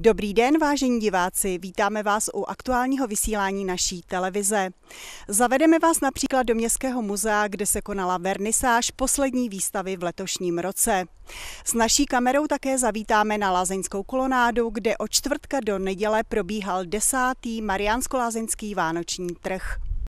Dobrý den, vážení diváci, vítáme vás u aktuálního vysílání naší televize. Zavedeme vás například do Městského muzea, kde se konala vernisáž poslední výstavy v letošním roce. S naší kamerou také zavítáme na Lázeňskou kolonádu, kde od čtvrtka do neděle probíhal desátý Mariánsko-Lázeňský vánoční trh.